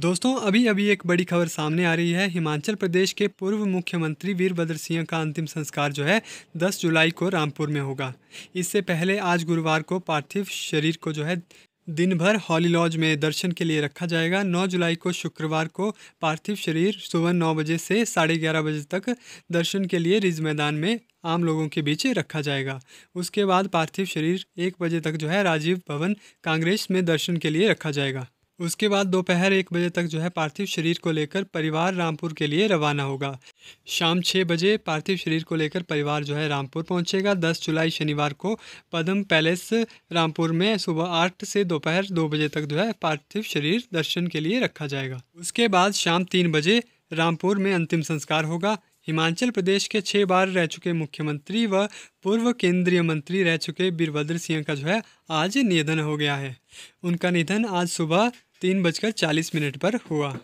दोस्तों अभी अभी एक बड़ी खबर सामने आ रही है हिमाचल प्रदेश के पूर्व मुख्यमंत्री वीरभद्र सिंह का अंतिम संस्कार जो है 10 जुलाई को रामपुर में होगा इससे पहले आज गुरुवार को पार्थिव शरीर को जो है दिन भर हॉली लॉज में दर्शन के लिए रखा जाएगा 9 जुलाई को शुक्रवार को पार्थिव शरीर सुबह नौ बजे से साढ़े ग्यारह बजे तक दर्शन के लिए रिज मैदान में आम लोगों के बीच रखा जाएगा उसके बाद पार्थिव शरीर एक बजे तक जो है राजीव भवन कांग्रेस में दर्शन के लिए रखा जाएगा उसके बाद दोपहर एक बजे तक जो है पार्थिव शरीर को लेकर परिवार रामपुर के लिए रवाना होगा शाम छः बजे पार्थिव शरीर को लेकर परिवार जो है रामपुर पहुंचेगा 10 जुलाई शनिवार को पदम पैलेस रामपुर में सुबह आठ से दोपहर दो बजे तक जो है पार्थिव शरीर दर्शन के लिए रखा जाएगा उसके बाद शाम तीन बजे रामपुर में अंतिम संस्कार होगा हिमाचल प्रदेश के छः बार रह चुके मुख्यमंत्री व पूर्व केंद्रीय मंत्री रह चुके वीरभद्र सिंह का जो है आज निधन हो गया है उनका निधन आज सुबह तीन बजकर चालीस मिनट पर हुआ